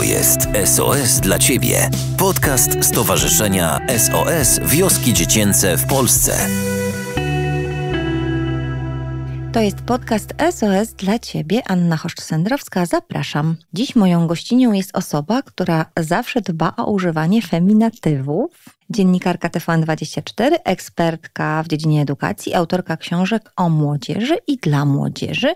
To jest SOS dla Ciebie. Podcast Stowarzyszenia SOS Wioski Dziecięce w Polsce. To jest podcast SOS dla Ciebie. Anna Choszcz-Sendrowska, zapraszam. Dziś moją gościnią jest osoba, która zawsze dba o używanie feminatywów dziennikarka TVN24, ekspertka w dziedzinie edukacji, autorka książek o młodzieży i dla młodzieży,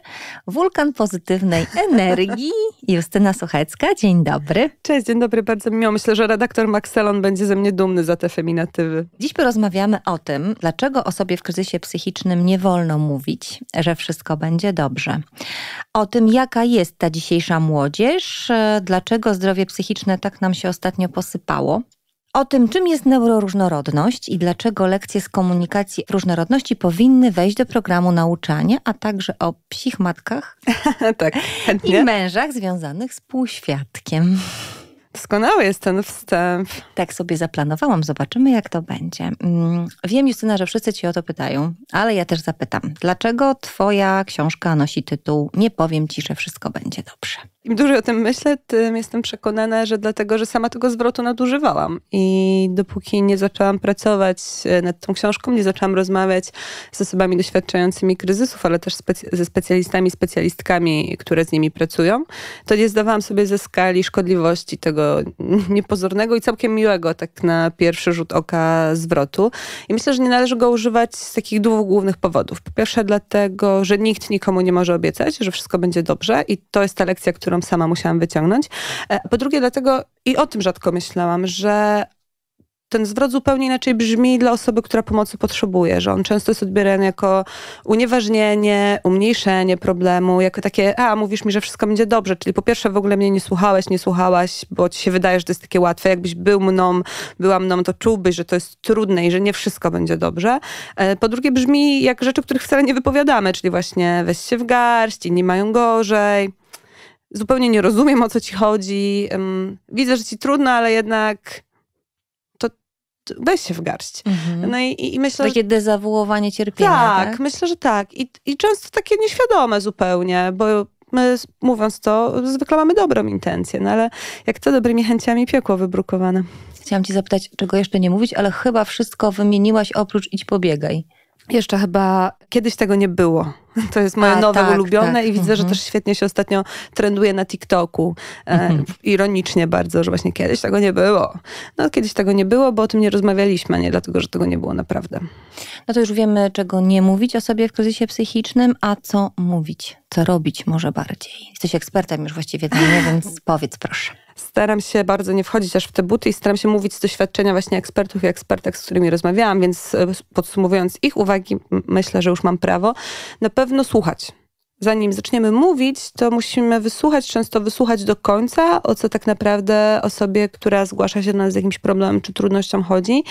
wulkan pozytywnej energii, Justyna Suchecka. Dzień dobry. Cześć, dzień dobry, bardzo miło. Myślę, że redaktor Maxelon będzie ze mnie dumny za te feminatywy. Dziś porozmawiamy o tym, dlaczego osobie w kryzysie psychicznym nie wolno mówić, że wszystko będzie dobrze. O tym, jaka jest ta dzisiejsza młodzież, dlaczego zdrowie psychiczne tak nam się ostatnio posypało, o tym, czym jest neuroróżnorodność i dlaczego lekcje z komunikacji różnorodności powinny wejść do programu nauczania, a także o psich matkach tak, i mężach związanych z półświadkiem. Doskonały jest ten wstęp. Tak sobie zaplanowałam, zobaczymy jak to będzie. Mm, wiem, Justyna, że wszyscy ci o to pytają, ale ja też zapytam. Dlaczego twoja książka nosi tytuł Nie powiem ci, że wszystko będzie dobrze? Im dłużej o tym myślę, tym jestem przekonana, że dlatego, że sama tego zwrotu nadużywałam. I dopóki nie zaczęłam pracować e, nad tą książką, nie zaczęłam rozmawiać z osobami doświadczającymi kryzysów, ale też ze specjalistami, specjalistkami, które z nimi pracują, to nie zdawałam sobie ze skali szkodliwości tego niepozornego i całkiem miłego, tak na pierwszy rzut oka, zwrotu. I myślę, że nie należy go używać z takich dwóch głównych powodów. Po pierwsze, dlatego, że nikt nikomu nie może obiecać, że wszystko będzie dobrze, i to jest ta lekcja, którą którą sama musiałam wyciągnąć. E, po drugie, dlatego i o tym rzadko myślałam, że ten zwrot zupełnie inaczej brzmi dla osoby, która pomocy potrzebuje, że on często jest odbierany jako unieważnienie, umniejszenie problemu, jako takie, a mówisz mi, że wszystko będzie dobrze, czyli po pierwsze w ogóle mnie nie słuchałeś, nie słuchałaś, bo ci się wydaje, że to jest takie łatwe, jakbyś był mną, była mną, to czułbyś, że to jest trudne i że nie wszystko będzie dobrze. E, po drugie brzmi jak rzeczy, których wcale nie wypowiadamy, czyli właśnie weź się w garść, inni mają gorzej, zupełnie nie rozumiem, o co ci chodzi. Widzę, że ci trudno, ale jednak to weź się w garść. Mhm. No i, i myślę, Takie że... dezawuowanie cierpienia, tak, tak? myślę, że tak. I, I często takie nieświadome zupełnie, bo my mówiąc to, zwykle mamy dobrą intencję, no ale jak to dobrymi chęciami piekło wybrukowane. Chciałam ci zapytać, czego jeszcze nie mówić, ale chyba wszystko wymieniłaś oprócz idź pobiegaj. Jeszcze chyba kiedyś tego nie było. To jest moje A, nowe tak, ulubione tak. i widzę, mhm. że też świetnie się ostatnio trenduje na TikToku. E, mhm. ironicznie bardzo, że właśnie kiedyś tego nie było. No kiedyś tego nie było, bo o tym nie rozmawialiśmy, a nie dlatego, że tego nie było naprawdę. No to już wiemy, czego nie mówić o sobie w kryzysie psychicznym, a co mówić, co robić może bardziej. Jesteś ekspertem już właściwie, nie, więc powiedz proszę staram się bardzo nie wchodzić aż w te buty i staram się mówić z doświadczenia właśnie ekspertów i ekspertek, z którymi rozmawiałam, więc e, podsumowując ich uwagi, myślę, że już mam prawo na pewno słuchać zanim zaczniemy mówić, to musimy wysłuchać, często wysłuchać do końca, o co tak naprawdę osobie, która zgłasza się do nas z jakimś problemem czy trudnością chodzi,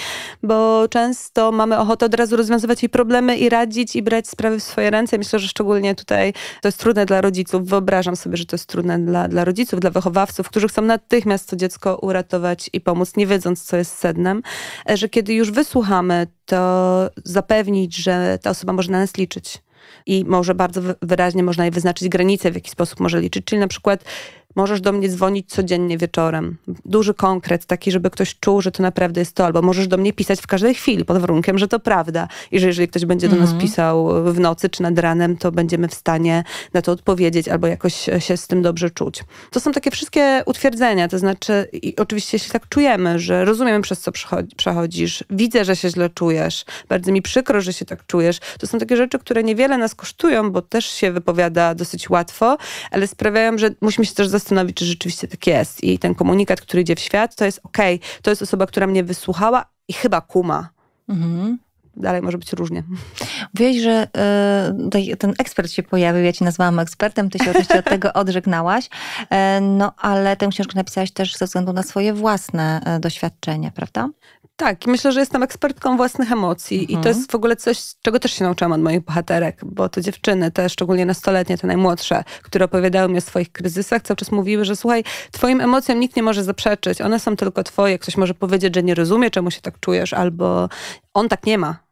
bo często mamy ochotę od razu rozwiązywać jej problemy i radzić i brać sprawy w swoje ręce. Myślę, że szczególnie tutaj to jest trudne dla rodziców. Wyobrażam sobie, że to jest trudne dla, dla rodziców, dla wychowawców, którzy chcą natychmiast to dziecko uratować i pomóc, nie wiedząc, co jest sednem, że kiedy już wysłuchamy, to zapewnić, że ta osoba może na nas liczyć, i może bardzo wyraźnie można je wyznaczyć granice, w jaki sposób może liczyć. Czyli na przykład Możesz do mnie dzwonić codziennie wieczorem. Duży konkret, taki, żeby ktoś czuł, że to naprawdę jest to, albo możesz do mnie pisać w każdej chwili, pod warunkiem, że to prawda. I że jeżeli ktoś będzie do mhm. nas pisał w nocy czy nad ranem, to będziemy w stanie na to odpowiedzieć, albo jakoś e, się z tym dobrze czuć. To są takie wszystkie utwierdzenia, to znaczy, i oczywiście, jeśli tak czujemy, że rozumiemy, przez co przechodzisz, widzę, że się źle czujesz, bardzo mi przykro, że się tak czujesz, to są takie rzeczy, które niewiele nas kosztują, bo też się wypowiada dosyć łatwo, ale sprawiają, że musimy się też zastanowić, zastanowić, czy rzeczywiście tak jest. I ten komunikat, który idzie w świat, to jest okej, okay, to jest osoba, która mnie wysłuchała i chyba kuma. Mhm dalej może być różnie. Mówiłaś, że y, ten ekspert się pojawił, ja ci nazwałam ekspertem, ty się oczywiście od tego odżegnałaś, y, no ale tę książkę napisałaś też ze względu na swoje własne e, doświadczenie, prawda? Tak, myślę, że jestem ekspertką własnych emocji mhm. i to mhm. jest w ogóle coś, czego też się nauczyłam od moich bohaterek, bo te dziewczyny, te szczególnie nastoletnie, te najmłodsze, które opowiadały mi o swoich kryzysach, cały czas mówiły, że słuchaj, twoim emocjom nikt nie może zaprzeczyć, one są tylko twoje. Ktoś może powiedzieć, że nie rozumie, czemu się tak czujesz, albo on tak nie ma,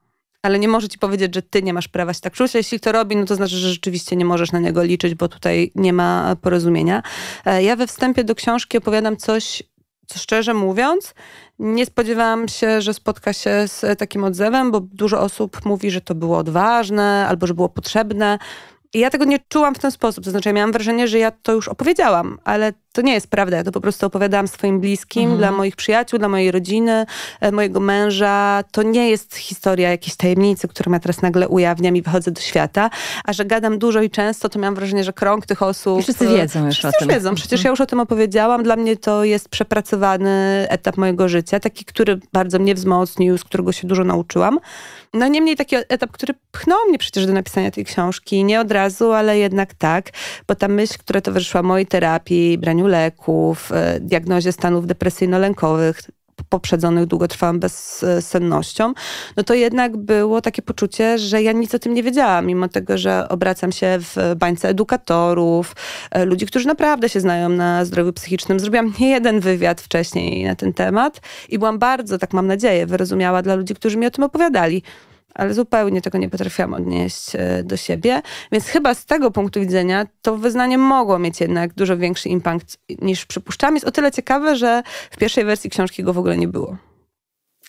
ale nie może ci powiedzieć, że ty nie masz prawa się tak czuć. Jeśli to robi, no to znaczy, że rzeczywiście nie możesz na niego liczyć, bo tutaj nie ma porozumienia. E, ja we wstępie do książki opowiadam coś szczerze mówiąc, nie spodziewałam się, że spotka się z takim odzewem, bo dużo osób mówi, że to było odważne albo że było potrzebne. I ja tego nie czułam w ten sposób. To znaczy, ja miałam wrażenie, że ja to już opowiedziałam, ale to nie jest prawda, ja to po prostu opowiadałam swoim bliskim, mhm. dla moich przyjaciół, dla mojej rodziny, e, mojego męża. To nie jest historia jakiejś tajemnicy, którą ja teraz nagle ujawniam i wychodzę do świata. A że gadam dużo i często, to miałam wrażenie, że krąg tych osób... I wszyscy wiedzą już wszyscy o tym. wiedzą, przecież ja już o tym opowiedziałam. Dla mnie to jest przepracowany etap mojego życia, taki, który bardzo mnie wzmocnił, z którego się dużo nauczyłam. No niemniej taki etap, który pchnął mnie przecież do napisania tej książki. Nie od razu, ale jednak tak, bo ta myśl, która towarzyszyła mojej terapii, braniu leków, e, diagnozie stanów depresyjno-lękowych, poprzedzonych długotrwałą bezsennością, no to jednak było takie poczucie, że ja nic o tym nie wiedziałam, mimo tego, że obracam się w bańce edukatorów, e, ludzi, którzy naprawdę się znają na zdrowiu psychicznym. Zrobiłam nie jeden wywiad wcześniej na ten temat i byłam bardzo, tak mam nadzieję, wyrozumiała dla ludzi, którzy mi o tym opowiadali ale zupełnie tego nie potrafiłam odnieść e, do siebie. Więc chyba z tego punktu widzenia to wyznanie mogło mieć jednak dużo większy impact niż przypuszczam. Jest o tyle ciekawe, że w pierwszej wersji książki go w ogóle nie było.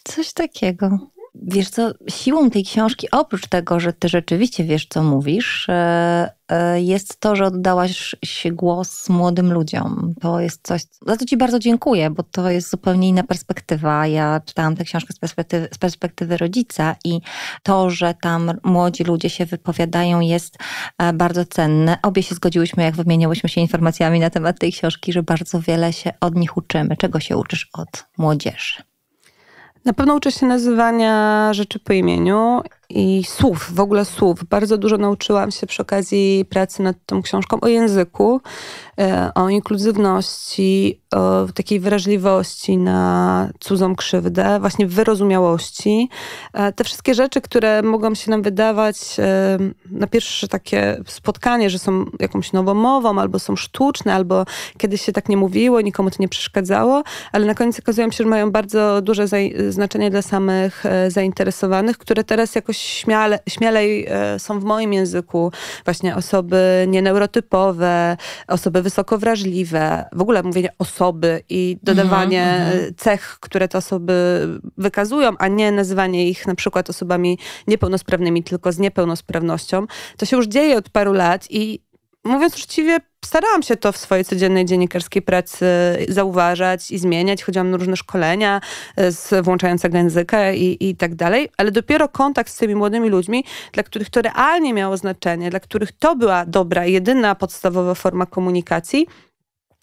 Coś takiego. Wiesz co, siłą tej książki, oprócz tego, że ty rzeczywiście wiesz, co mówisz, e, e, jest to, że oddałaś głos młodym ludziom. To jest coś, za co ci bardzo dziękuję, bo to jest zupełnie inna perspektywa. Ja czytałam tę książkę z perspektywy, z perspektywy rodzica i to, że tam młodzi ludzie się wypowiadają jest e, bardzo cenne. Obie się zgodziłyśmy, jak wymieniłyśmy się informacjami na temat tej książki, że bardzo wiele się od nich uczymy. Czego się uczysz od młodzieży? Na pewno uczę się nazywania rzeczy po imieniu i słów, w ogóle słów. Bardzo dużo nauczyłam się przy okazji pracy nad tą książką o języku, e, o inkluzywności, o takiej wrażliwości na cudzą krzywdę, właśnie wyrozumiałości. E, te wszystkie rzeczy, które mogą się nam wydawać e, na pierwsze takie spotkanie, że są jakąś nową mową, albo są sztuczne, albo kiedyś się tak nie mówiło, nikomu to nie przeszkadzało, ale na koniec okazują się, że mają bardzo duże znaczenie dla samych zainteresowanych, które teraz jakoś śmiale, śmielej e, są w moim języku właśnie osoby nieneurotypowe, osoby wysokowrażliwe, w ogóle mówienie osoby i dodawanie mhm, mhm. cech, które te osoby wykazują, a nie nazywanie ich na przykład osobami niepełnosprawnymi, tylko z niepełnosprawnością. To się już dzieje od paru lat i mówiąc uczciwie, starałam się to w swojej codziennej dziennikarskiej pracy zauważać i zmieniać. Chodziłam na różne szkolenia e, z włączającego języka i, i tak dalej, ale dopiero kontakt z tymi młodymi ludźmi, dla których to realnie miało znaczenie, dla których to była dobra, jedyna podstawowa forma komunikacji,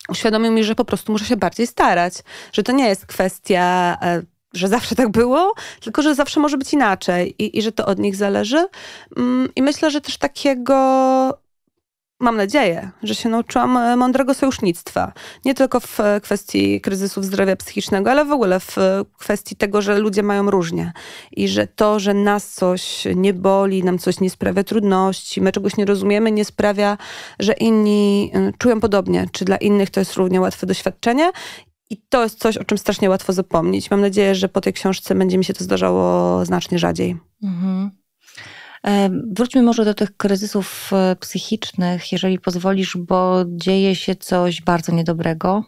uświadomił mi, że po prostu muszę się bardziej starać, że to nie jest kwestia e, że zawsze tak było, tylko że zawsze może być inaczej i, i że to od nich zależy. Mm, I myślę, że też takiego mam nadzieję, że się nauczyłam e, mądrego sojusznictwa. Nie tylko w e, kwestii kryzysów zdrowia psychicznego, ale w ogóle w e, kwestii tego, że ludzie mają różnie. I że to, że nas coś nie boli, nam coś nie sprawia trudności, my czegoś nie rozumiemy, nie sprawia, że inni czują podobnie. Czy dla innych to jest równie łatwe doświadczenie i to jest coś, o czym strasznie łatwo zapomnieć. Mam nadzieję, że po tej książce będzie mi się to zdarzało znacznie rzadziej. Mhm. E, wróćmy może do tych kryzysów e, psychicznych, jeżeli pozwolisz, bo dzieje się coś bardzo niedobrego.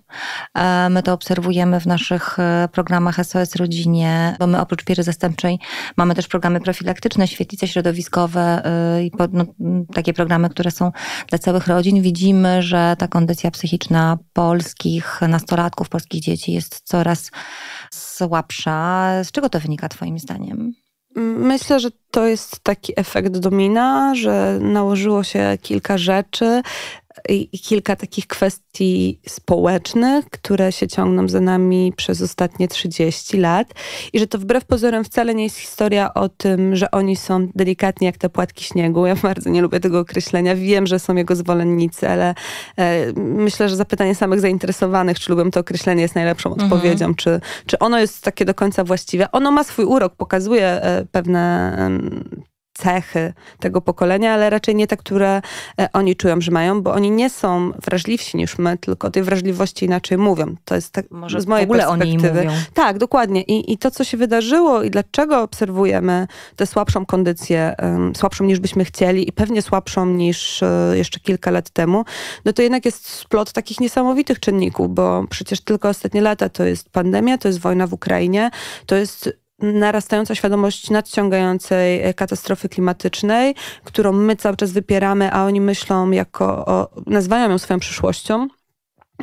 E, my to obserwujemy w naszych programach SOS Rodzinie, bo my oprócz pierzy zastępczej mamy też programy profilaktyczne, świetlice środowiskowe i no, takie programy, które są dla całych rodzin. Widzimy, że ta kondycja psychiczna polskich nastolatków, polskich dzieci jest coraz słabsza. Z czego to wynika Twoim zdaniem? Myślę, że to jest taki efekt domina, że nałożyło się kilka rzeczy i kilka takich kwestii społecznych, które się ciągną za nami przez ostatnie 30 lat i że to wbrew pozorem wcale nie jest historia o tym, że oni są delikatni jak te płatki śniegu. Ja bardzo nie lubię tego określenia. Wiem, że są jego zwolennicy, ale e, myślę, że zapytanie samych zainteresowanych, czy lubią to określenie, jest najlepszą mhm. odpowiedzią. Czy, czy ono jest takie do końca właściwe? Ono ma swój urok, pokazuje e, pewne e, cechy tego pokolenia, ale raczej nie te, które e, oni czują, że mają, bo oni nie są wrażliwsi niż my, tylko tej wrażliwości inaczej mówią. To jest tak Może z mojej w ogóle perspektywy. Oni mówią. Tak, dokładnie. I, I to, co się wydarzyło i dlaczego obserwujemy tę słabszą kondycję, um, słabszą niż byśmy chcieli i pewnie słabszą niż um, jeszcze kilka lat temu, no to jednak jest splot takich niesamowitych czynników, bo przecież tylko ostatnie lata to jest pandemia, to jest wojna w Ukrainie, to jest narastająca świadomość nadciągającej e, katastrofy klimatycznej, którą my cały czas wypieramy, a oni myślą jako, o, nazywają ją swoją przyszłością.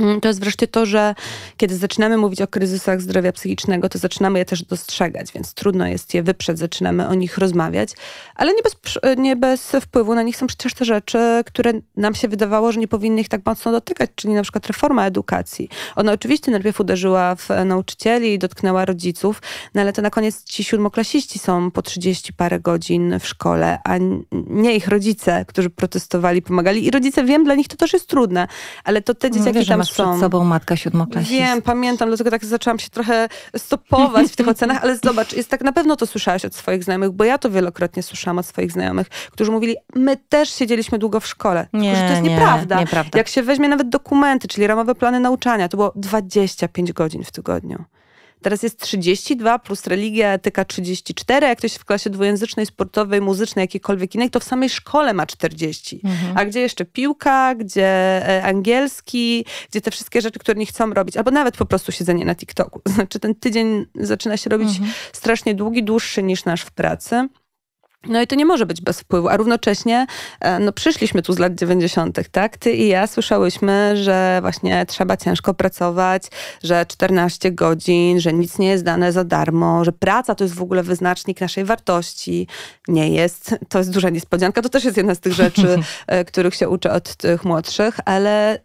Mm, to jest wreszcie to, że kiedy zaczynamy mówić o kryzysach zdrowia psychicznego, to zaczynamy je też dostrzegać, więc trudno jest je wyprzeć, zaczynamy o nich rozmawiać, ale nie bez, e, nie bez wpływu na nich są przecież te rzeczy, które nam się wydawało, że nie powinny ich tak mocno dotykać, czyli na przykład reforma edukacji. Ona oczywiście najpierw uderzyła w nauczycieli, dotknęła rodziców, no ale to na koniec ci siódmoklasiści są po 30 parę godzin w szkole, a nie ich rodzice, którzy protestowali, pomagali. I rodzice, wiem, dla nich to też jest trudne, ale to te no, dzieciaki Mówię, tam masz są. przed sobą matka siódmoklasistki. Wiem, pamiętam, dlatego tak zaczęłam się trochę stopować w tych ocenach, ale zobacz, jest tak, na pewno to słyszałaś od swoich znajomych, bo ja to wielokrotnie słyszałam od swoich znajomych, którzy mówili, my też siedzieliśmy długo w szkole. Nie, tylko, to jest nie, nieprawda. nieprawda. Jak się weźmie nawet dokumenty, czyli ramowe plany nauczania, to było 25 godzin w tygodniu. Teraz jest 32 plus religia, etyka 34. Jak ktoś w klasie dwujęzycznej, sportowej, muzycznej, jakiejkolwiek innej, to w samej szkole ma 40. Mhm. A gdzie jeszcze piłka, gdzie e, angielski, gdzie te wszystkie rzeczy, które nie chcą robić, albo nawet po prostu siedzenie na TikToku. Znaczy ten tydzień zaczyna się robić mhm. strasznie długi, dłuższy niż nasz w pracy. No i to nie może być bez wpływu, a równocześnie e, no, przyszliśmy tu z lat 90., tak? Ty i ja słyszałyśmy, że właśnie trzeba ciężko pracować, że 14 godzin, że nic nie jest dane za darmo, że praca to jest w ogóle wyznacznik naszej wartości. Nie jest, to jest duża niespodzianka, to też jest jedna z tych rzeczy, e, których się uczy od tych młodszych, ale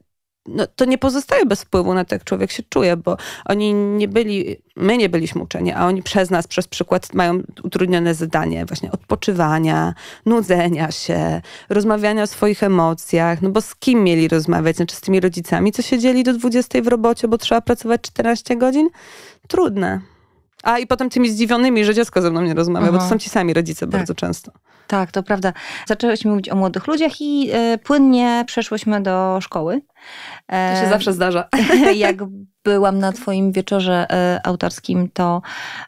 no, to nie pozostaje bez wpływu na to, jak człowiek się czuje, bo oni nie byli, my nie byliśmy uczeni, a oni przez nas, przez przykład mają utrudnione zadanie właśnie odpoczywania, nudzenia się, rozmawiania o swoich emocjach, no bo z kim mieli rozmawiać? Znaczy z tymi rodzicami, co siedzieli do 20 w robocie, bo trzeba pracować 14 godzin? Trudne. A i potem tymi zdziwionymi, że dziecko ze mną nie rozmawia, Aha. bo to są ci sami rodzice tak. bardzo często. Tak, to prawda. Zaczęłyśmy mówić o młodych ludziach i y, płynnie przeszłyśmy do szkoły. to się e, zawsze zdarza. Jak byłam na Twoim wieczorze e, autorskim, to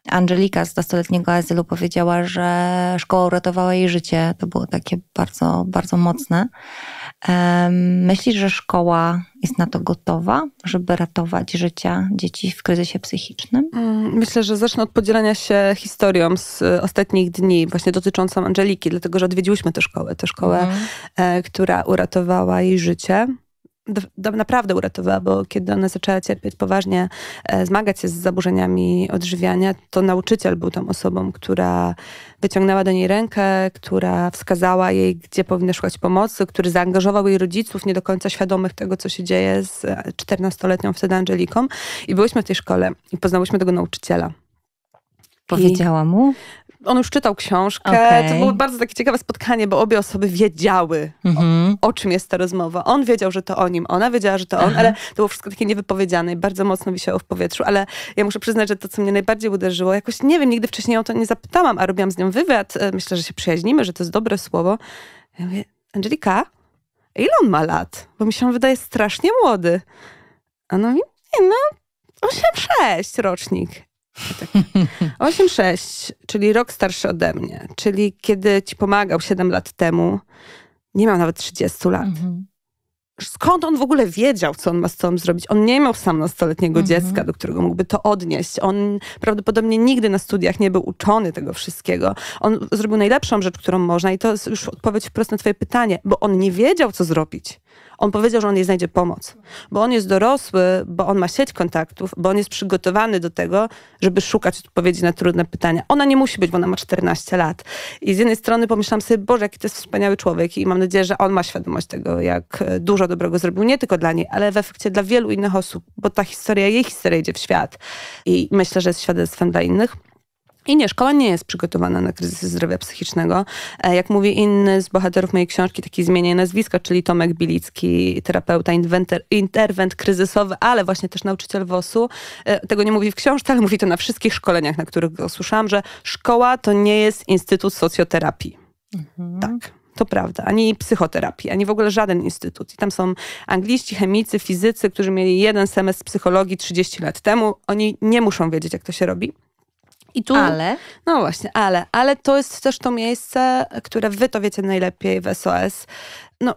Angelika z nastoletniego azylu powiedziała, że szkoła uratowała jej życie. To było takie bardzo, bardzo mocne. Myślisz, że szkoła jest na to gotowa, żeby ratować życia dzieci w kryzysie psychicznym? Mm, myślę, że zacznę od podzielenia się historią z y, ostatnich dni, właśnie dotyczącą Angeliki, dlatego że odwiedziłyśmy tę szkołę, tę szkołę, mm. która uratowała jej życie naprawdę uratowała, bo kiedy ona zaczęła cierpieć poważnie, e, zmagać się z zaburzeniami odżywiania, to nauczyciel był tą osobą, która wyciągnęła do niej rękę, która wskazała jej, gdzie powinna szukać pomocy, który zaangażował jej rodziców, nie do końca świadomych tego, co się dzieje z 14-letnią e, wtedy Angeliką. I byłyśmy w tej szkole i poznałyśmy tego nauczyciela. Powiedziała mu? on już czytał książkę. Okay. To było bardzo takie ciekawe spotkanie, bo obie osoby wiedziały, mm -hmm. o, mhm. o, czym jest ta rozmowa. On wiedział, że to o nim, ona wiedziała, że to on, Aha. ale to było wszystko takie niewypowiedziane i bardzo mocno wisiało w powietrzu. Ale ja muszę przyznać, że to, co mnie najbardziej uderzyło, jakoś nie wiem, nigdy wcześniej o to nie zapytałam, a robiłam z nią wywiad. E, myślę, że się przyjaźnimy, że to jest dobre słowo. Ja mówię, Angelika, ile on ma lat? Bo mi się on wydaje strasznie młody. A no, nie, no, 8-6 rocznik. 8-6, tak. czyli rok starszy ode mnie, czyli kiedy ci pomagał 7 lat temu, nie miał nawet 30 lat. Mhm. Skąd on w ogóle wiedział, co on ma z tobą zrobić? On nie miał sam nastoletniego mhm. dziecka, do którego mógłby to odnieść. On prawdopodobnie nigdy na studiach nie był uczony tego wszystkiego. On zrobił najlepszą rzecz, którą można, i to jest już odpowiedź wprost na Twoje pytanie, bo on nie wiedział, co zrobić on powiedział, że on jej znajdzie pomoc, bo on jest dorosły, bo on ma sieć kontaktów, bo on jest przygotowany do tego, żeby szukać odpowiedzi na trudne pytania. Ona nie musi być, bo ona ma 14 lat. I z jednej strony pomyślałam sobie, Boże, jaki to jest wspaniały człowiek i mam nadzieję, że on ma świadomość tego, jak e, dużo dobrego zrobił, nie tylko dla niej, ale w efekcie dla wielu innych osób, bo ta historia, jej historia idzie w świat. I myślę, że jest świadectwem dla innych. I nie, szkoła nie jest przygotowana na kryzysy zdrowia psychicznego. E, jak mówi inny z bohaterów mojej książki, taki zmienię nazwiska, czyli Tomek Bilicki, terapeuta, inwenter, interwent kryzysowy, ale właśnie też nauczyciel WOS-u. E, tego nie mówi w książce, ale mówi to na wszystkich szkoleniach, na których go słyszałam, że szkoła to nie jest instytut socjoterapii. Mhm. Tak. To prawda, ani psychoterapii, ani w ogóle żaden instytut. I tam są angliści, chemicy, fizycy, którzy mieli jeden semestr psychologii 30 lat temu. Oni nie muszą wiedzieć, jak to się robi. I tu, ale? No właśnie, ale. Ale to jest też to miejsce, które wy to wiecie najlepiej w SOS. No,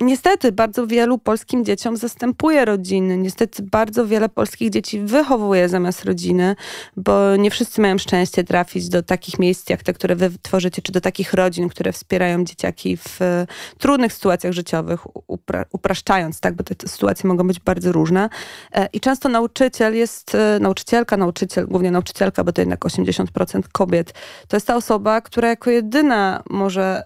Niestety bardzo wielu polskim dzieciom zastępuje rodziny. Niestety bardzo wiele polskich dzieci wychowuje zamiast rodziny, bo nie wszyscy mają szczęście trafić do takich miejsc jak te, które wy tworzycie, czy do takich rodzin, które wspierają dzieciaki w e, trudnych sytuacjach życiowych, upra upraszczając, tak, bo te sytuacje mogą być bardzo różne. E, I często nauczyciel jest, e, nauczycielka, nauczyciel, głównie nauczycielka, bo to jednak 80% kobiet, to jest ta osoba, która jako jedyna może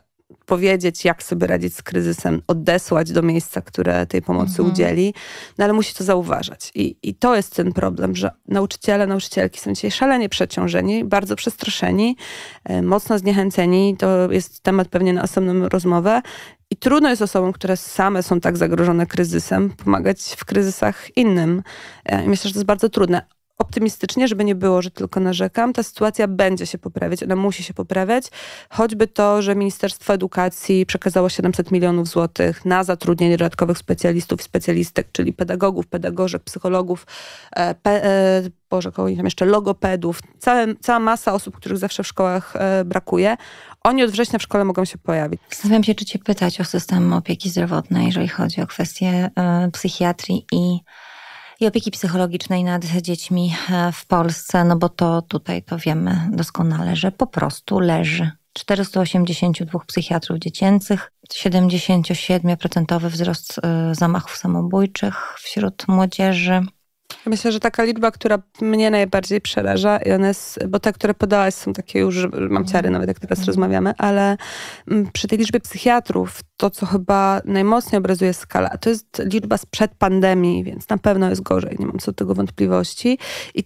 powiedzieć, jak sobie radzić z kryzysem, odesłać do miejsca, które tej pomocy mhm. udzieli, no ale musi to zauważać. I, I to jest ten problem, że nauczyciele, nauczycielki są dzisiaj szalenie przeciążeni, bardzo przestraszeni, e, mocno zniechęceni. To jest temat pewnie na osobną rozmowę. I trudno jest osobom, które same są tak zagrożone kryzysem, pomagać w kryzysach innym. E, myślę, że to jest bardzo trudne optymistycznie, żeby nie było, że tylko narzekam, ta sytuacja będzie się poprawiać, ona musi się poprawiać. Choćby to, że Ministerstwo Edukacji przekazało 700 milionów złotych na zatrudnienie dodatkowych specjalistów i specjalistek, czyli pedagogów, pedagożek, psychologów, e, pe, e, Boże, koło tam jeszcze logopedów, całe, cała masa osób, których zawsze w szkołach e, brakuje. Oni od września w szkole mogą się pojawić. Zastanawiam się, czy cię pytać o system opieki zdrowotnej, jeżeli chodzi o kwestie e, psychiatrii i i opieki psychologicznej nad dziećmi e, w Polsce, no bo to tutaj to wiemy doskonale, że po prostu leży. 482 psychiatrów dziecięcych, 77% wzrost e, zamachów samobójczych wśród młodzieży, Myślę, że taka liczba, która mnie najbardziej przeraża, jest, bo te, które podałaś, są takie już, mam ciary nawet jak teraz rozmawiamy, ale mm, przy tej liczbie psychiatrów, to co chyba najmocniej obrazuje skala, to jest liczba sprzed pandemii, więc na pewno jest gorzej, nie mam co do tego wątpliwości. I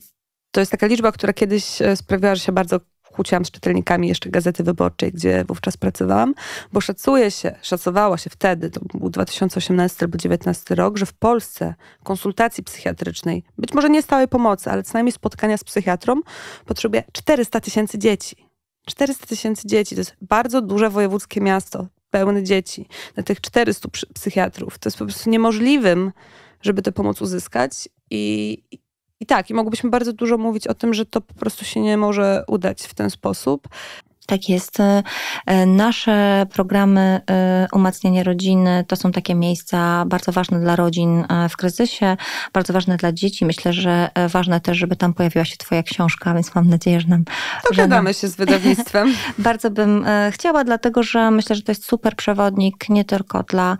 to jest taka liczba, która kiedyś e, sprawiła, że się bardzo kłóciłam z czytelnikami jeszcze Gazety Wyborczej, gdzie wówczas pracowałam, bo szacuje się, szacowało się wtedy, to był 2018 albo 2019 rok, że w Polsce konsultacji psychiatrycznej, być może nie stałej pomocy, ale co najmniej spotkania z psychiatrą, potrzebuje 400 tysięcy dzieci. 400 tysięcy dzieci to jest bardzo duże wojewódzkie miasto, pełne dzieci, na tych 400 psychiatrów. To jest po prostu niemożliwym, żeby tę pomoc uzyskać. I, i tak, i mogłybyśmy bardzo dużo mówić o tym, że to po prostu się nie może udać w ten sposób. Tak jest. E, e, nasze programy e, umacniania rodziny to są takie miejsca bardzo ważne dla rodzin w kryzysie, bardzo ważne dla dzieci. Myślę, że ważne też, żeby tam pojawiła się Twoja książka, więc mam nadzieję, że nam. Dogadamy się z wydawnictwem. bardzo bym chciała, dlatego że myślę, że to jest super przewodnik nie tylko dla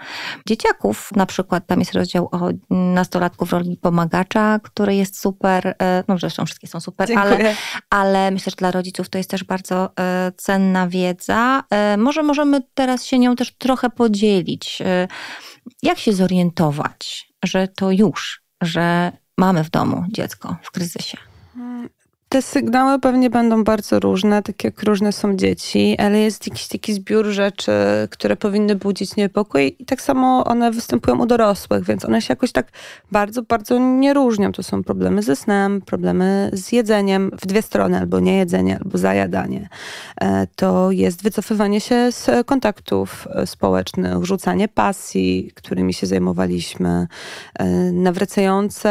dzieciaków. Na przykład tam jest rozdział o nastolatków w roli pomagacza, który jest super. No zresztą wszystkie są super, Dziękuję. ale, ale myślę, że dla rodziców to jest też bardzo cenna wiedza. E, może możemy teraz się nią też trochę podzielić. E, jak się zorientować, że to już, że mamy w domu dziecko w kryzysie? Te sygnały pewnie będą bardzo różne, tak jak różne są dzieci, ale jest jakiś taki zbiór rzeczy, które powinny budzić niepokój i tak samo one występują u dorosłych, więc one się jakoś tak bardzo, bardzo nie różnią. To są problemy ze snem, problemy z jedzeniem w dwie strony, albo niejedzenie, albo zajadanie. E, to jest wycofywanie się z kontaktów społecznych, rzucanie pasji, którymi się zajmowaliśmy, e, nawracające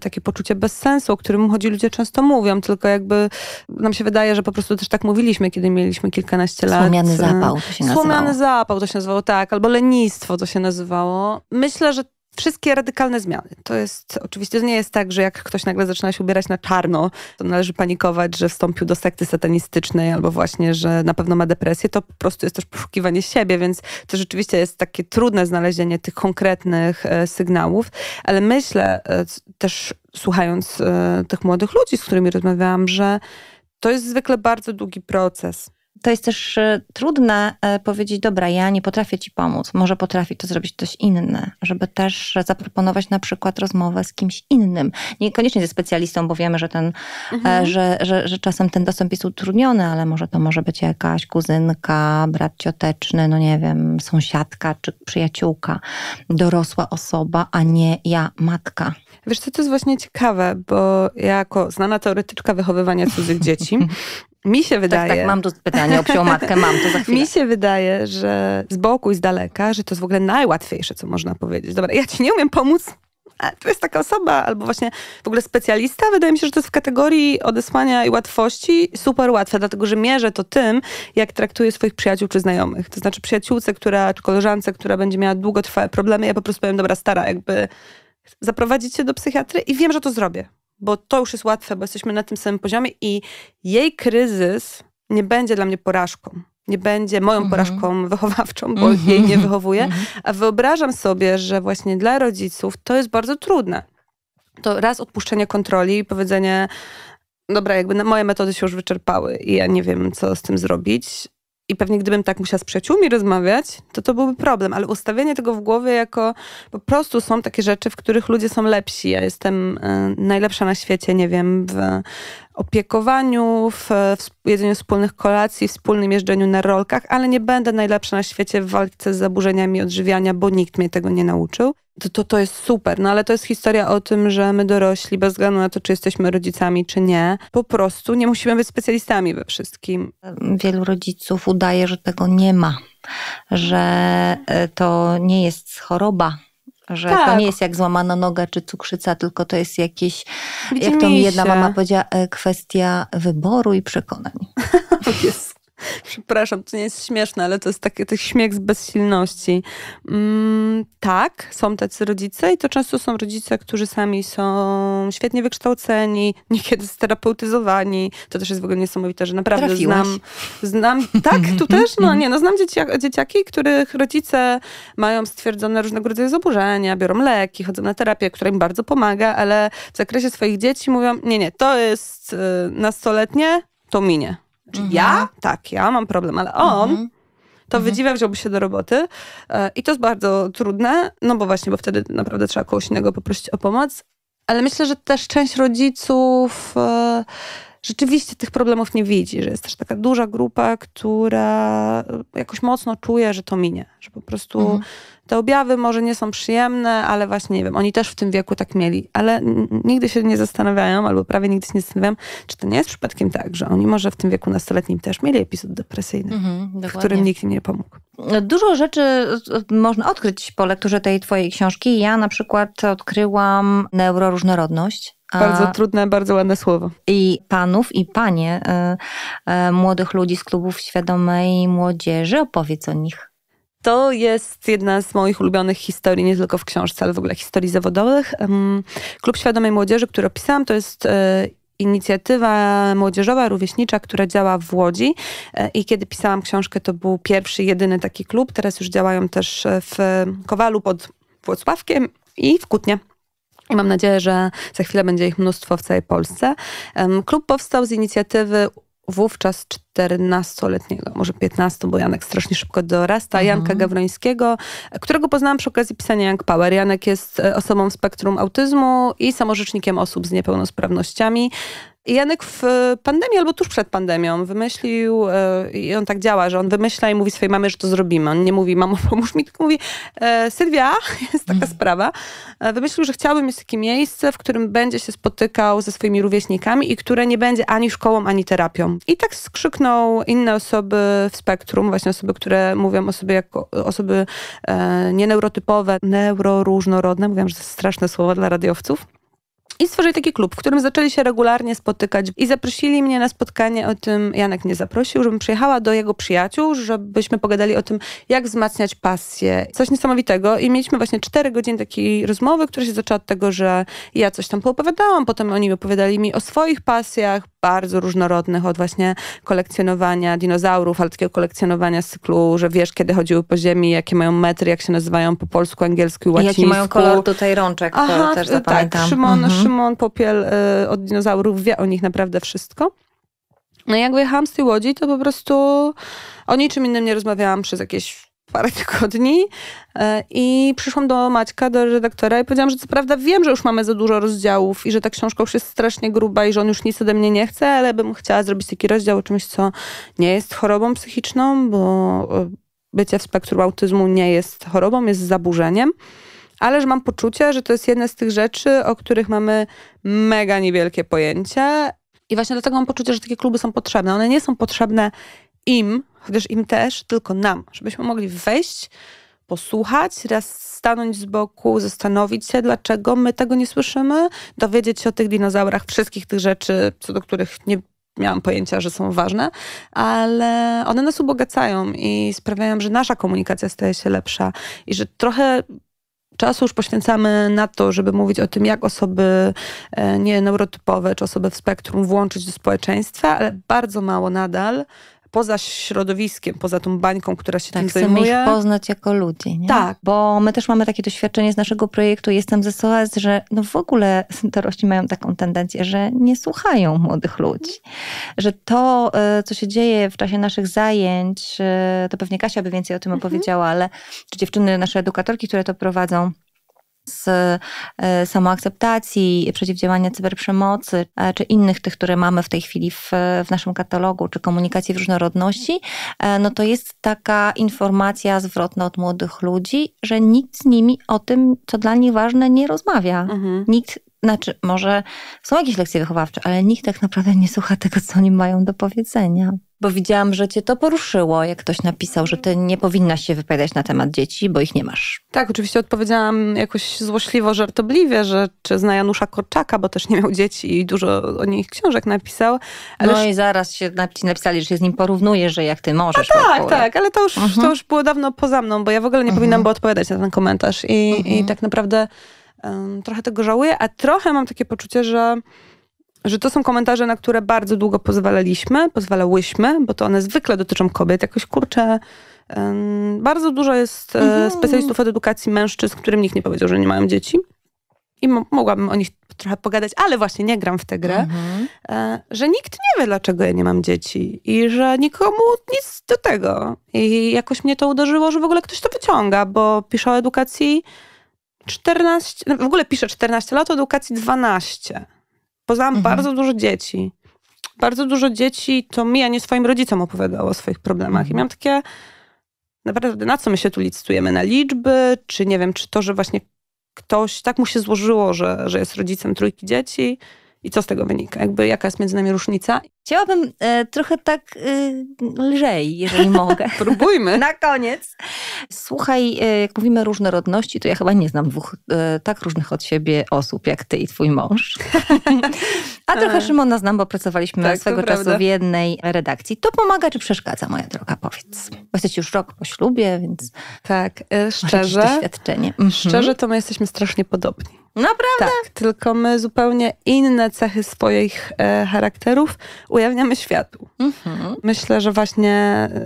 takie poczucie bezsensu, o którym chodzi, ludzie często mówią tylko jakby nam się wydaje, że po prostu też tak mówiliśmy, kiedy mieliśmy kilkanaście lat. Słomiany zapał to się e, Słomiany nazywało. zapał to się nazywało, tak, albo lenistwo to się nazywało. Myślę, że wszystkie radykalne zmiany. To jest oczywiście, to nie jest tak, że jak ktoś nagle zaczyna się ubierać na czarno, to należy panikować, że wstąpił do sekty satanistycznej albo właśnie, że na pewno ma depresję. To po prostu jest też poszukiwanie siebie, więc to rzeczywiście jest takie trudne znalezienie tych konkretnych e, sygnałów, ale myślę e, też słuchając e, tych młodych ludzi, z którymi rozmawiałam, że to jest zwykle bardzo długi proces to jest też e, trudne e, powiedzieć, dobra, ja nie potrafię ci pomóc, może potrafi to zrobić ktoś inny, żeby też zaproponować na przykład rozmowę z kimś innym. Niekoniecznie ze specjalistą, bo wiemy, że, ten, e, mhm. że, że, że czasem ten dostęp jest utrudniony, ale może to może być jakaś kuzynka, brat cioteczny, no nie wiem, sąsiadka czy przyjaciółka, dorosła osoba, a nie ja, matka. Wiesz co, to jest właśnie ciekawe, bo ja jako znana teoretyczka wychowywania cudzych dzieci Mi się wydaje. Tak, tak mam to pytanie o psią matkę, mam to za chwilę. Mi się wydaje, że z boku i z daleka, że to jest w ogóle najłatwiejsze, co można powiedzieć. Dobra, ja ci nie umiem pomóc, a to jest taka osoba, albo właśnie w ogóle specjalista. Wydaje mi się, że to jest w kategorii odesłania i łatwości super łatwe, dlatego że mierzę to tym, jak traktuję swoich przyjaciół czy znajomych. To znaczy przyjaciółce, która, czy koleżance, która będzie miała długotrwałe problemy, ja po prostu powiem, dobra, stara, jakby zaprowadzić się do psychiatry i wiem, że to zrobię bo to już jest łatwe, bo jesteśmy na tym samym poziomie i jej kryzys nie będzie dla mnie porażką. Nie będzie moją mhm. porażką wychowawczą, bo mhm. jej nie wychowuję. Mhm. A wyobrażam sobie, że właśnie dla rodziców to jest bardzo trudne. To raz odpuszczenie kontroli i powiedzenie, dobra, jakby moje metody się już wyczerpały i ja nie wiem, co z tym zrobić. I pewnie gdybym tak musiała z przyjaciółmi rozmawiać, to to byłby problem, ale ustawienie tego w głowie jako po prostu są takie rzeczy, w których ludzie są lepsi. Ja jestem e, najlepsza na świecie, nie wiem, w opiekowaniu, w, w jedzeniu wspólnych kolacji, wspólnym jeżdżeniu na rolkach, ale nie będę najlepsza na świecie w walce z zaburzeniami odżywiania, bo nikt mnie tego nie nauczył. To, to, to jest super, no ale to jest historia o tym, że my dorośli, bez względu na to, czy jesteśmy rodzicami, czy nie, po prostu nie musimy być specjalistami we wszystkim. Wielu rodziców udaje, że tego nie ma, że e, to nie jest choroba, że tak. to nie jest jak złamana noga czy cukrzyca, tylko to jest jakieś, jak to mi jedna mama powiedziała, e, kwestia wyboru i przekonań. jest Przepraszam, to nie jest śmieszne, ale to jest taki, tych śmiech z bezsilności. Mm, tak, są tacy rodzice i to często są rodzice, którzy sami są świetnie wykształceni, niekiedy sterapeutyzowani. To też jest w ogóle niesamowite, że naprawdę Trafiłaś. znam... znam tak, tu też? No nie, no znam dzieciaki, dzieciaki, których rodzice mają stwierdzone różnego rodzaju zaburzenia, biorą leki, chodzą na terapię, która im bardzo pomaga, ale w zakresie swoich dzieci mówią, nie, nie, to jest y, nastoletnie, to minie czy mhm. ja? Tak, ja mam problem, ale on. Mhm. To mhm. wydziwia wziąłby się do roboty e, i to jest bardzo trudne, no bo właśnie, bo wtedy naprawdę trzeba kogoś innego poprosić o pomoc, ale myślę, że też część rodziców e, rzeczywiście tych problemów nie widzi, że jest też taka duża grupa, która jakoś mocno czuje, że to minie, że po prostu mhm. te objawy może nie są przyjemne, ale właśnie nie wiem, oni też w tym wieku tak mieli, ale nigdy się nie zastanawiają, albo prawie nigdy się nie zastanawiam, czy to nie jest przypadkiem tak, że oni może w tym wieku nastoletnim też mieli epizod depresyjny, mhm, w którym nikt im nie pomógł. E, dużo rzeczy e, e, można odkryć po lekturze tej twojej książki. Ja na przykład odkryłam neuroróżnorodność bardzo trudne, bardzo ładne słowo. I panów i panie y, y, młodych ludzi z klubów świadomej młodzieży, opowiedz o nich. To jest jedna z moich ulubionych historii, nie tylko w książce, ale w ogóle historii zawodowych. Klub Świadomej Młodzieży, który opisałam, to jest e, inicjatywa młodzieżowa, rówieśnicza, która działa w Łodzi. I kiedy pisałam książkę, to był pierwszy, jedyny taki klub. Teraz już działają też w Kowalu pod Włocławkiem i w Kutnie. I mam nadzieję, że za chwilę będzie ich mnóstwo w całej Polsce. Klub powstał z inicjatywy wówczas 14-letniego, może 15, bo Janek strasznie szybko dorasta, mhm. Janka Gawrońskiego, którego poznałam przy okazji pisania Young Power. Janek jest e, osobą w spektrum autyzmu i samorzecznikiem osób z niepełnosprawnościami. Janek w pandemii albo tuż przed pandemią wymyślił, e, i on tak działa, że on wymyśla i mówi swojej mamie, że to zrobimy. On nie mówi, mamo, pomóż mi, tylko mówi, e, Sylwia, jest taka sprawa. E, wymyślił, że chciałbym mieć takie miejsce, w którym będzie się spotykał ze swoimi rówieśnikami i które nie będzie ani szkołą, ani terapią. I tak skrzyknął inne osoby w spektrum, właśnie osoby, które mówią o sobie jako osoby nieneurotypowe, neuroróżnorodne. Mówiłam, że to jest straszne słowo dla radiowców. I stworzyli taki klub, w którym zaczęli się regularnie spotykać i zaprosili mnie na spotkanie o tym, Janek mnie zaprosił, żebym przyjechała do jego przyjaciół, żebyśmy pogadali o tym, jak wzmacniać pasję. Coś niesamowitego i mieliśmy właśnie cztery godziny takiej rozmowy, która się zaczęła od tego, że ja coś tam poopowiadałam, potem oni opowiadali mi o swoich pasjach, bardzo różnorodnych, od właśnie kolekcjonowania dinozaurów, ale takiego kolekcjonowania z cyklu, że wiesz, kiedy chodziły po ziemi, jakie mają metry, jak się nazywają po polsku, angielsku i łacińsku. I jaki mają kolor tutaj rączek, Aha, to też tak, zapamiętam. Tak, Szymon, mhm. Szymon Popiel y, od dinozaurów wie o nich naprawdę wszystko. No i jak wyjechałam z tej Łodzi, to po prostu o niczym innym nie rozmawiałam przez jakieś parę tygodni e, i przyszłam do Maćka, do redaktora i powiedziałam, że co prawda wiem, że już mamy za dużo rozdziałów i że ta książka już jest strasznie gruba i że on już nic ode mnie nie chce, ale bym chciała zrobić taki rozdział o czymś, co nie jest chorobą psychiczną, bo e, bycie w spektrum autyzmu nie jest chorobą, jest zaburzeniem ale że mam poczucie, że to jest jedna z tych rzeczy, o których mamy mega niewielkie pojęcie. I właśnie dlatego mam poczucie, że takie kluby są potrzebne. One nie są potrzebne im, chociaż im też, tylko nam, żebyśmy mogli wejść, posłuchać, raz stanąć z boku, zastanowić się, dlaczego my tego nie słyszymy, dowiedzieć się o tych dinozaurach, wszystkich tych rzeczy, co do których nie miałam pojęcia, że są ważne, ale one nas ubogacają i sprawiają, że nasza komunikacja staje się lepsza i że trochę czasu już poświęcamy na to, żeby mówić o tym, jak osoby e, nie neurotypowe czy osoby w spektrum włączyć do społeczeństwa, ale bardzo mało nadal poza środowiskiem, poza tą bańką, która się tak, tym zajmuje. Chcemy poznać jako ludzi. Nie? Tak. Bo my też mamy takie doświadczenie z naszego projektu Jestem ze SOS, że no w ogóle dorośli mają taką tendencję, że nie słuchają młodych ludzi. Że to, e, co się dzieje w czasie naszych zajęć, e, to pewnie Kasia by więcej o tym mhm. opowiedziała, mhm. ale czy dziewczyny, nasze edukatorki, które to prowadzą, z e, samoakceptacji, przeciwdziałania cyberprzemocy, e, czy innych tych, które mamy w tej chwili w, w naszym katalogu, czy komunikacji w różnorodności, e, no to jest taka informacja zwrotna od młodych ludzi, że nikt z nimi o tym, co dla nich ważne, nie rozmawia. Mhm. Nikt znaczy, może są jakieś lekcje wychowawcze, ale nikt tak naprawdę nie słucha tego, co oni mają do powiedzenia bo widziałam, że cię to poruszyło, jak ktoś napisał, że ty nie powinnaś się wypowiadać na temat dzieci, bo ich nie masz. Tak, oczywiście odpowiedziałam jakoś złośliwo, żartobliwie, że czy zna Janusza Korczaka, bo też nie miał dzieci i dużo o nich książek napisał. Ale no i zaraz się napisali, że się z nim porównuje, że jak ty możesz. A tak, tak, ale to już, mhm. to już było dawno poza mną, bo ja w ogóle nie uh powinnam mhm. była odpowiadać na ten komentarz i, i mhm. tak naprawdę um, trochę tego żałuję, a trochę mam takie poczucie, że że to są komentarze, na które bardzo długo pozwalaliśmy, pozwalałyśmy, bo to one zwykle dotyczą kobiet. Jakoś kurczę, bardzo dużo jest e, mhm. specjalistów od edukacji mężczyzn, którym nikt nie powiedział, że nie mają dzieci. I mogłabym o nich trochę pogadać, ale właśnie nie gram w tę grę, mhm. E, że nikt nie wie, dlaczego ja nie mam dzieci i że nikomu nic do tego. I jakoś mnie to uderzyło, że w ogóle ktoś to wyciąga, bo pisze o edukacji 14, no, w ogóle pisze 14 lat, o edukacji 12. Poznałam mhm. bardzo dużo dzieci. Bardzo dużo dzieci to mi, a nie swoim rodzicom opowiadało o swoich problemach. I miałam takie, naprawdę, na co my się tu licytujemy? Na liczby? Czy nie wiem, czy to, że właśnie ktoś, tak mu się złożyło, że, że jest rodzicem trójki dzieci, i co z tego wynika? Jakby jaka jest między nami różnica? Chciałabym e, trochę tak e, lżej, jeżeli mogę. Próbujmy. Na koniec. Słuchaj, e, jak mówimy o różnorodności, to ja chyba nie znam dwóch e, tak różnych od siebie osób, jak ty i twój mąż. A trochę e. Szymona znam, bo pracowaliśmy tak, swego czasu prawda. w jednej redakcji. To pomaga czy przeszkadza, moja droga, powiedz. Bo jesteś już rok po ślubie, więc... Tak, e, szczerze. Doświadczenie. Mhm. Szczerze to my jesteśmy strasznie podobni. Naprawdę? Tak, tylko my zupełnie inne cechy swoich e, charakterów ujawniamy światu. Mhm. Myślę, że właśnie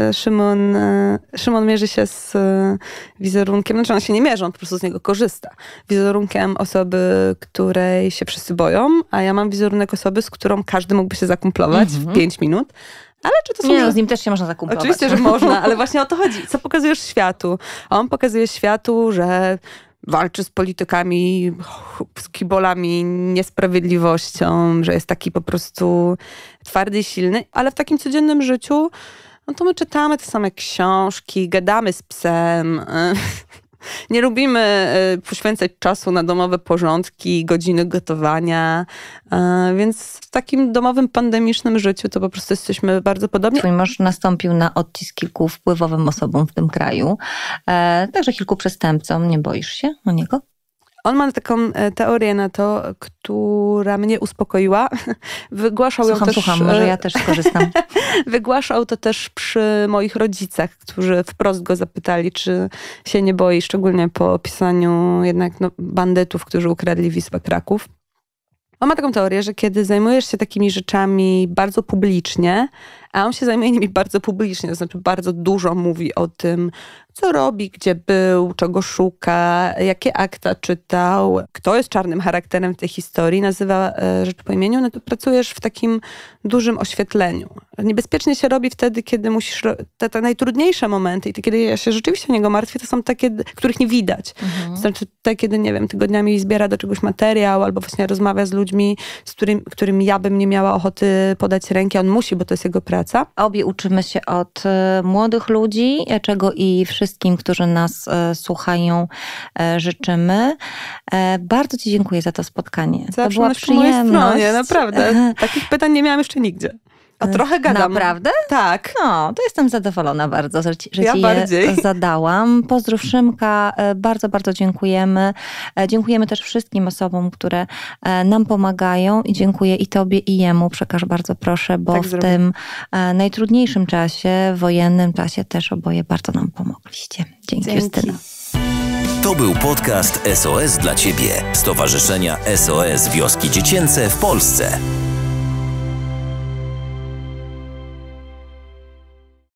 e, Szymon, e, Szymon mierzy się z e, wizerunkiem, znaczy on się nie mierzy, on po prostu z niego korzysta. Wizerunkiem osoby, której się wszyscy boją, a ja mam wizerunek osoby, z którą każdy mógłby się zakumplować mhm. w pięć minut. Ale czy to są... Nie, no, z nim też się można zakumplować. Oczywiście, że można, ale właśnie o to chodzi. Co pokazujesz światu? A on pokazuje światu, że walczy z politykami, z kibolami, niesprawiedliwością, że jest taki po prostu twardy i silny, ale w takim codziennym życiu no to my czytamy te same książki, gadamy z psem. E, nie lubimy y, poświęcać czasu na domowe porządki, godziny gotowania, więc w takim domowym, pandemicznym życiu to po prostu jesteśmy bardzo podobni. Twój mąż nastąpił na odcisk kilku wpływowym osobom w tym kraju, e, także kilku przestępcom. Nie boisz się o niego? On ma taką e, teorię na to, która mnie uspokoiła. Wygłaszał słucham, ją też... Słucham, e, może ja też skorzystam. Wygłaszał to też przy moich rodzicach, którzy wprost go zapytali, czy się nie boi, szczególnie po opisaniu jednak no, bandytów, którzy ukradli Wisłę Kraków. On ma taką teorię, że kiedy zajmujesz się takimi rzeczami bardzo publicznie, a on się zajmuje nimi bardzo publicznie, to znaczy bardzo dużo mówi o tym, co robi, gdzie był, czego szuka, jakie akta czytał, kto jest czarnym charakterem w tej historii, nazywa e, rzecz po imieniu, no to pracujesz w takim dużym oświetleniu. Niebezpiecznie się robi wtedy, kiedy musisz, te, te najtrudniejsze momenty i te, kiedy ja się rzeczywiście o niego martwię, to są takie, których nie widać. Mhm. To znaczy te, kiedy, nie wiem, tygodniami zbiera do czegoś materiał albo właśnie rozmawia z ludźmi, z którym, którym ja bym nie miała ochoty podać ręki, on musi, bo to jest jego praca. Obie uczymy się od e, młodych ludzi, czego i wszyscy wszystkim, którzy nas e, słuchają, e, życzymy. E, bardzo Ci dziękuję za to spotkanie. Zawsze to była przyjemność. Mojej stronie, naprawdę. Takich pytań nie miałam jeszcze nigdzie. A e, trochę gadam. Naprawdę? Tak. No, to jestem zadowolona bardzo, że ci, że ja ci bardziej. je zadałam. Pozdrów Szymka, e, bardzo, bardzo dziękujemy. E, dziękujemy też wszystkim osobom, które nam pomagają i dziękuję i tobie i jemu. Przekaż bardzo proszę, bo tak w zrobię. tym najtrudniejszym czasie, wojennym czasie też oboje bardzo nam pomogliście. Dzięki, Dzięki. Justyna. To był podcast SOS dla Ciebie, Stowarzyszenia SOS Wioski Dziecięce w Polsce.